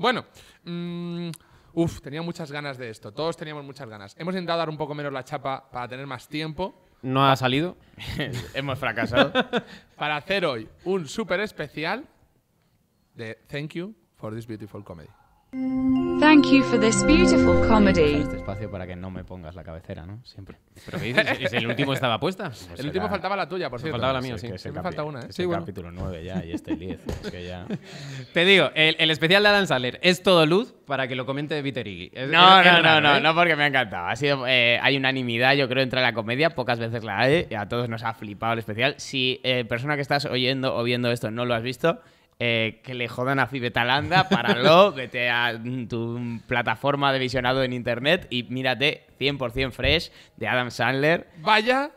Bueno, mm, uff, tenía muchas ganas de esto. Todos teníamos muchas ganas. Hemos intentado dar un poco menos la chapa para tener más tiempo. No ha salido. Hemos fracasado. para hacer hoy un súper especial de Thank You for This Beautiful Comedy. Thank you for this beautiful comedy. Este espacio para que no me pongas la cabecera, ¿no? Siempre. Pero qué dices? ¿Es el último estaba puesta? Pues el último faltaba la tuya, por cierto. Faltaba la mía, sí. sí. Es me falta una, ¿eh? sí, el bueno. capítulo 9 ya y este 10. es que ya... Te digo, el, el, especial de Adam Sandler es todo luz para que lo comente Viterigui. No, no, raro, no, no, ¿eh? no, porque me ha encantado. Ha sido, eh, hay unanimidad, yo creo, entre la comedia. Pocas veces la hay. A todos nos ha flipado el especial. Si eh, persona que estás oyendo o viendo esto no lo has visto eh, que le jodan a Fibetalanda, páralo, vete a tu plataforma de visionado en internet y mírate 100% fresh de Adam Sandler. Vaya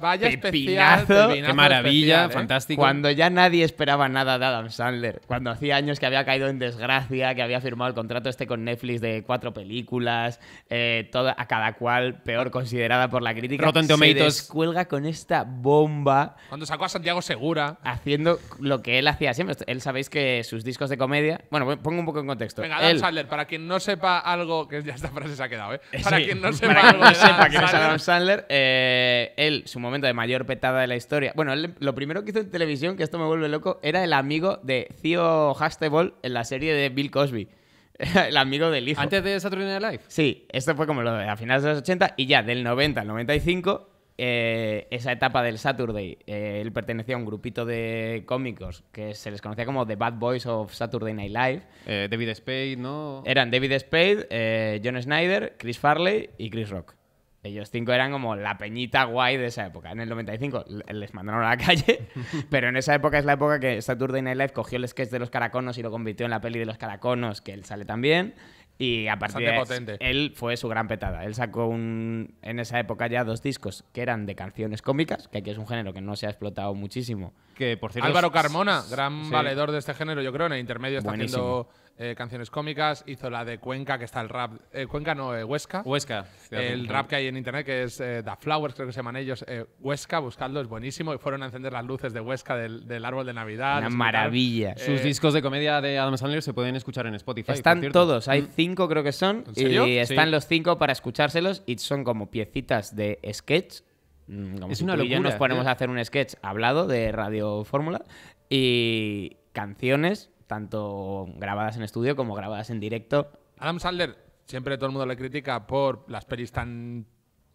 Vaya especial, qué maravilla, ¿eh? fantástico. Cuando ya nadie esperaba nada de Adam Sandler, cuando hacía años que había caído en desgracia, que había firmado el contrato este con Netflix de cuatro películas, eh, a cada cual peor considerada por la crítica, se descuelga con esta bomba. Cuando sacó a Santiago Segura, haciendo lo que él hacía siempre. Él sabéis que sus discos de comedia, bueno, pongo un poco en contexto. Venga, Adam Sandler, para quien no sepa algo, que ya esta frase se ha quedado, ¿eh? Para quien no sepa para quien no sepa que es Adam Sandler, eh, su momento de mayor petada de la historia. Bueno, lo primero que hizo en televisión, que esto me vuelve loco, era el amigo de Theo Hasteball en la serie de Bill Cosby. el amigo del hijo. ¿Antes de Saturday Night Live? Sí, esto fue como lo de a finales de los 80 y ya del 90 al 95, eh, esa etapa del Saturday, eh, él pertenecía a un grupito de cómicos que se les conocía como The Bad Boys of Saturday Night Live. Eh, David Spade, ¿no? Eran David Spade, John Snyder, Chris Farley y Chris Rock. Ellos cinco eran como la peñita guay de esa época. En el 95 les mandaron a la calle, pero en esa época es la época que Saturday Night Live cogió el sketch de los caraconos y lo convirtió en la peli de los caraconos, que él sale también. Y a partir de potente. él fue su gran petada. Él sacó un, en esa época ya dos discos que eran de canciones cómicas, que aquí es un género que no se ha explotado muchísimo. Que por Álvaro Carmona, gran valedor de este género, yo creo, en el intermedio está haciendo eh, canciones cómicas, hizo la de Cuenca, que está el rap, eh, Cuenca no, eh, Huesca. Huesca. El rap que hay en internet, que es The Flowers, creo que se llaman ellos, Huesca, buscadlo, es buenísimo. Y fueron a encender las luces de Huesca del, árbol de Navidad. Una maravilla. Sus discos de comedia de Adam Sandler se pueden escuchar en Spotify. Están todos, hay mm. cinco creo que son, y están los cinco para escuchárselos y son como piecitas de sketch mm, es una locura. nos ponemos a hacer un sketch hablado de Radio Fórmula y canciones tanto grabadas en estudio como grabadas en directo. Adam Sandler, siempre todo el mundo le critica por las pelis tan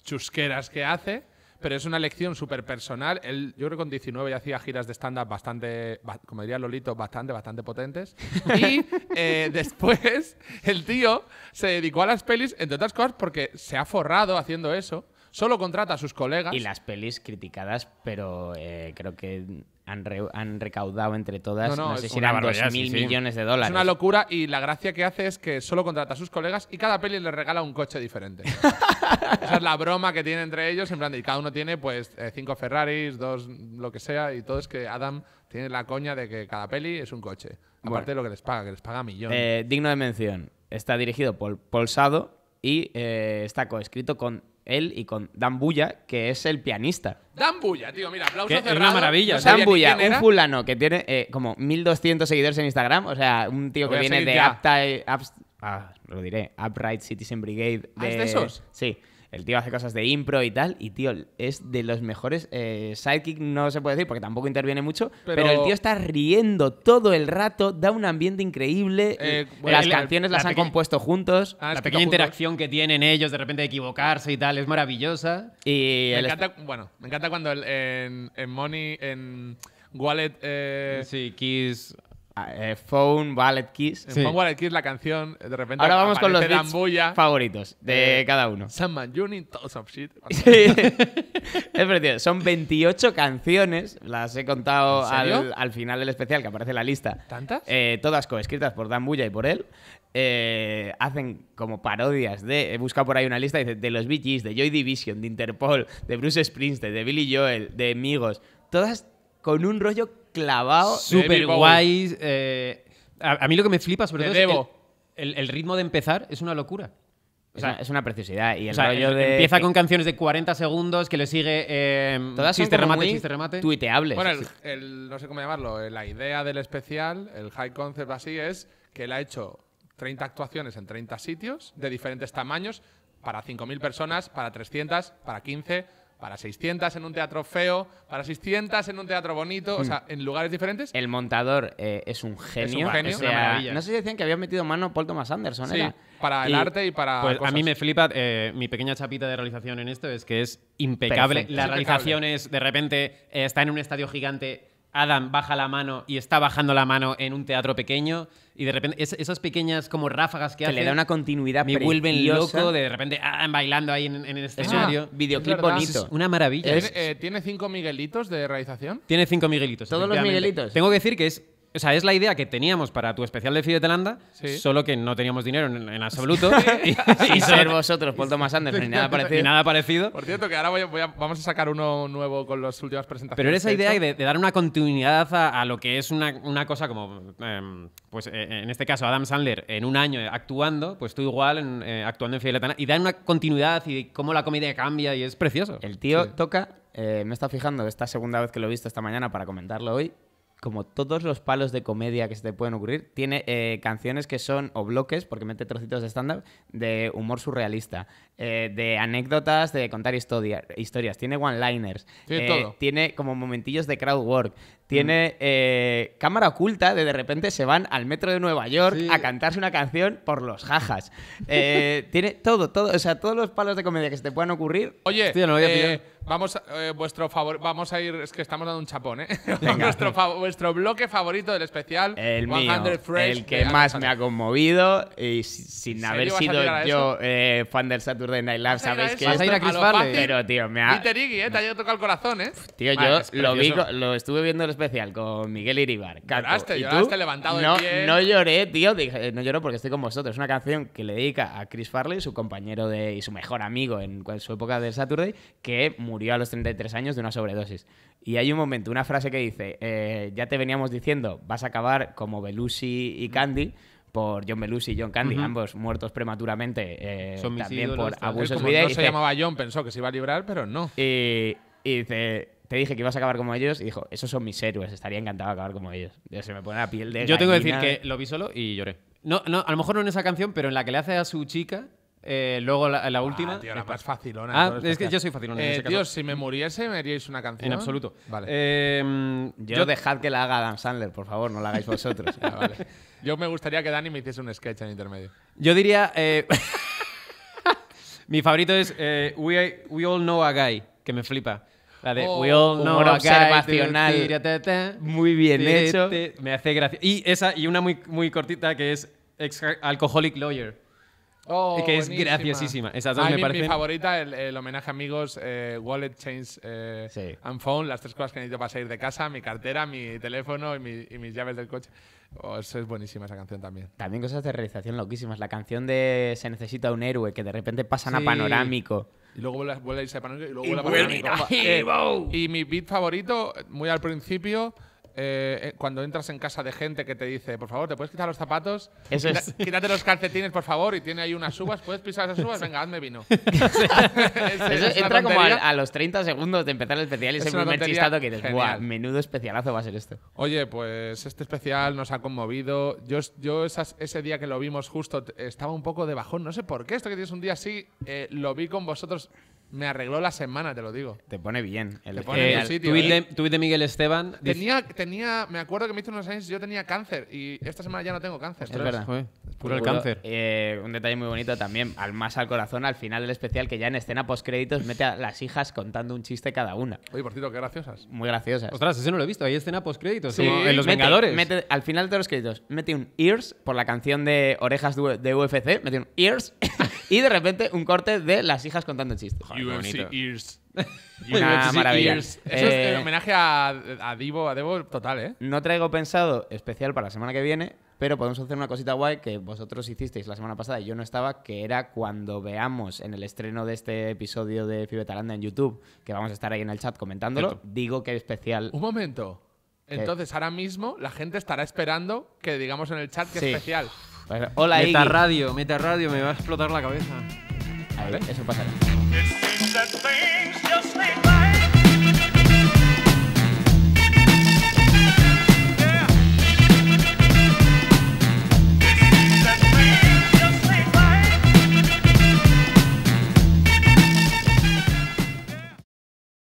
chusqueras que hace, pero es una elección súper personal. Él, yo creo que con 19 ya hacía giras de stand-up bastante, como diría Lolito, bastante, bastante potentes. Y eh, después el tío se dedicó a las pelis, entre otras cosas, porque se ha forrado haciendo eso. Solo contrata a sus colegas. Y las pelis criticadas, pero eh, creo que han, recaudado entre todas, no, sé si eran mil millones de dólares. Es una locura y la gracia que hace es que solo contrata a sus colegas y cada peli le regala un coche diferente. Esa es la broma que tiene entre ellos, en y cada uno tiene pues eh, cinco Ferraris, dos lo que sea, y todo es que Adam tiene la coña de que cada peli es un coche. Aparte de lo que les paga, que les paga millones. Eh, digno de mención, está dirigido por Polsado y eh, está coescrito con él y con Dan Bulla, que es el pianista. Dan Bulla, tío, mira, aplauso cerrado. Es una maravilla. Dan Bulla, un fulano que tiene eh, como 1200 seguidores en Instagram, o sea, un tío que viene de Aptai ah, lo diré, Upright Citizen Brigade. ¿Ah, ¿Es de esos? Sí. El tío hace cosas de impro y tal, y tío, es de los mejores. Eh, sidekick no se puede decir porque tampoco interviene mucho, pero... el tío está riendo todo el rato, da un ambiente increíble. Eh, eh, las canciones las han compuesto juntos. Ah, la pequeña interacción que tienen ellos de repente de equivocarse y tal es maravillosa. Y me encanta, bueno, me encanta cuando en, Money, en Wallet. Eh... Sí, Kiss. Phone Ballet, Kiss. Phone Ballet, Kiss, la canción, de repente. Ahora vamos con los favoritos de eh, cada uno. Sandman Shit. Son 28 canciones, las he contado al, final del especial que aparece en la lista. ¿Tantas? Eh, todas coescritas por Dan Buya y por él. Eh, hacen como parodias de. He buscado por ahí una lista de los Bee de Joy Division, de Interpol, de Bruce Springsteen, de Billy Joel, de Amigos, Todas con un rollo clavado. Súper guay. Eh, a, mí lo que me flipa, sobre todo, es el, el, ritmo de empezar es una locura. es una preciosidad. Em, empieza con canciones de 40 segundos que le sigue. Eh, chiste remate, remate. Tuiteables. Bueno, no sé cómo llamarlo. Eh, la idea del especial, el high concept así, es que él ha hecho 30 actuaciones en 30 sitios de diferentes tamaños para 5.000 personas, para 300, para 15 para 600 en un teatro feo, para 600 en un teatro bonito, o sea, en lugares diferentes. El montador eh, es un genio. Es no sé si decían que había metido mano Paul Thomas Anderson, sí, para el arte y para Pues a mí me flipa eh, mi pequeña chapita de realización en esto, es que es impecable. La realización es, de repente, eh, está en un estadio gigante Adam baja la mano y está bajando la mano en un teatro pequeño y de repente esas pequeñas como ráfagas que, le da una continuidad me vuelven loco de, repente bailando ahí en, el escenario videoclip bonito una maravilla eh, tiene cinco miguelitos de realización tiene cinco miguelitos todos los miguelitos tengo que decir que es o sea, es la idea que teníamos para tu especial de de solo que no teníamos dinero en, absoluto. y, ser vosotros, Paul Thomas Anderson, nada parecido. Por cierto, que ahora vamos a sacar uno nuevo con las últimas presentaciones. Pero esa idea de, dar una continuidad a, lo que es una, cosa como, em, pues eh, en este caso, Adam Sandler en un año actuando, pues tú igual en, eh, actuando en y dar una continuidad y cómo la comedia cambia, y es precioso. El tío toca eh, me he estado fijando esta segunda vez que lo he visto esta mañana para comentarlo hoy como todos los palos de comedia que se te pueden ocurrir, tiene eh, canciones que son, o bloques, porque mete trocitos de stand-up, de humor surrealista, eh, de anécdotas, de contar historias, tiene one-liners, eh, tiene como momentillos de crowd work, mm. tiene cámara oculta de de repente se van al metro de Nueva York a cantarse una canción por los jajas. tiene todo, todo, o sea, todos los palos de comedia que se te puedan ocurrir. Oye, no voy a Vamos, eh, vuestro favor, vamos a ir, es que estamos dando un chapón, ¿eh? vuestro bloque favorito del especial. El mío, el que más me ha conmovido y sin haber sido yo eh, fan del Saturday Night Live, sabéis que... es? a a Chris Farley. Pero, tío, me ha... Peter Iggy, ¿eh? Te ha tocado el corazón, ¿eh? tío, yo lo vi, lo estuve viendo el especial con Miguel Iribar. Lloraste, ¿Y levantado no, lloré, tío, eh, no lloro porque estoy con vosotros. Es una canción que le dedica a Chris Farley, su compañero de, y su mejor amigo en su época del Saturday, que murió a los 33 años de una sobredosis. Y hay un momento, una frase que dice, eh, ya te veníamos diciendo, vas a acabar como Belushi y Candy, por John Belushi y John Candy, ambos muertos prematuramente, eh, también por abusos como No se llamaba John, pensó que se iba a librar, pero no. Y, dice, te dije que ibas a acabar como ellos y dijo, esos son mis héroes, estaría encantado acabar como ellos. Se me pone la piel de Yo tengo que decir que lo vi solo y lloré. No, no, a lo mejor no en esa canción, pero en la que le hace a su chica eh, luego la, ah, última. más facilona. Ah, es que yo soy facilona. Eh, si me muriese, me haríais una canción. En absoluto. Em, yo, dejad que la haga Adam Sandler, por favor, no la hagáis vosotros. Ah, yo me gustaría que Dani me hiciese un sketch en intermedio. Yo diría. Eh, mi favorito es we, we All Know a Guy, que me flipa. La de We oh, All Know a Guy. Muy bien hecho. Me hace gracia. Y, esa, y una muy, muy cortita que es Ex Alcoholic Lawyer. Oh, que es graciosísima. Esas dos me parecen... mi favorita, el, homenaje a amigos, eh, Wallet, Chains eh, and Phone, las tres cosas que necesito para salir de casa, mi cartera, mi teléfono y, mis llaves del coche. Oh, eso es buenísima esa canción también. También cosas de realización loquísimas. La canción de Se necesita un héroe, que de repente pasan a panorámico. Y luego vuelve, a irse a panorámico y luego eh, vuelve a y mi beat favorito, muy al principio... Eh, eh, cuando entras en casa de gente que te dice, por favor, ¿te puedes quitar los zapatos? Quítate los calcetines, por favor, y tiene ahí unas uvas, ¿puedes pisar esas uvas? Venga, hazme vino. entra como a, los 30 segundos de empezar el especial y es primer chistado que dices, ¡guau! Menudo especialazo va a ser esto. Oye, pues este especial nos ha conmovido. Yo, yo ese día que lo vimos justo estaba un poco de bajón, no sé por qué, esto que tienes un día así, eh, lo vi con vosotros me arregló la semana, te lo digo. Te pone bien. El te pone eh, sitio, ¿eh? de, Miguel Esteban. Tenía, tenía, me acuerdo que me hizo unos años yo tenía cáncer y esta semana ya no tengo cáncer. Es verdad. es pues puro el cáncer. Eh, un detalle muy bonito también, al más al corazón, al final del especial, que ya en escena post créditos mete a las hijas contando un chiste cada una. Oye, por cierto, qué graciosas. Muy graciosas. Ostras, ese no lo he visto. Hay escena post créditos en Los Vengadores. al final de los créditos, mete un ears por la canción de Orejas de UFC, mete un ears y de repente un corte de las hijas contando un chiste. UFC Ears. Una maravilla. Eso es el eh, homenaje a, a, Divo, a Devo total, ¿eh? No traigo pensado especial para la semana que viene, pero podemos hacer una cosita guay que vosotros hicisteis la semana pasada y yo no estaba, que era cuando veamos en el estreno de este episodio de Fibetalanda en YouTube, que vamos a estar ahí en el chat comentándolo, digo que especial. Un momento. Eh, Entonces, ahora mismo la gente estará esperando que digamos en el chat que es especial. Pues, hola, Meta Radio, Meta Radio, me va a explotar la cabeza. A ver, eso pasará.